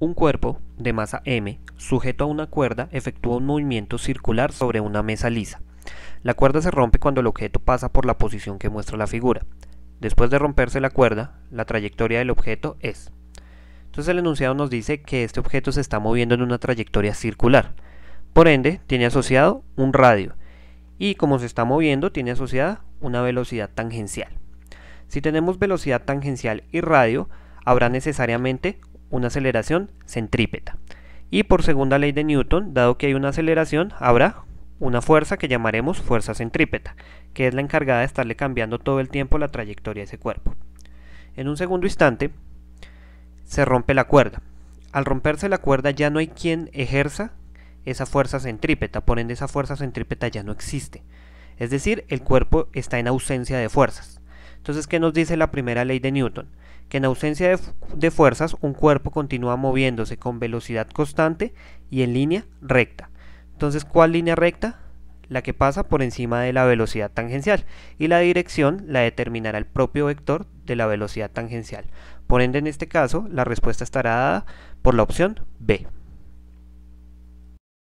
Un cuerpo de masa m sujeto a una cuerda efectúa un movimiento circular sobre una mesa lisa. La cuerda se rompe cuando el objeto pasa por la posición que muestra la figura. Después de romperse la cuerda, la trayectoria del objeto es. Entonces el enunciado nos dice que este objeto se está moviendo en una trayectoria circular. Por ende, tiene asociado un radio. Y como se está moviendo, tiene asociada una velocidad tangencial. Si tenemos velocidad tangencial y radio, habrá necesariamente una aceleración centrípeta. Y por segunda ley de Newton, dado que hay una aceleración, habrá una fuerza que llamaremos fuerza centrípeta, que es la encargada de estarle cambiando todo el tiempo la trayectoria de ese cuerpo. En un segundo instante, se rompe la cuerda. Al romperse la cuerda ya no hay quien ejerza esa fuerza centrípeta, por ende esa fuerza centrípeta ya no existe. Es decir, el cuerpo está en ausencia de fuerzas. Entonces, ¿qué nos dice la primera ley de Newton? Que en ausencia de, fuerzas, un cuerpo continúa moviéndose con velocidad constante y en línea recta. Entonces, ¿cuál línea recta? la que pasa por encima de la velocidad tangencial y la dirección la determinará el propio vector de la velocidad tangencial. Por ende, en este caso, la respuesta estará dada por la opción B.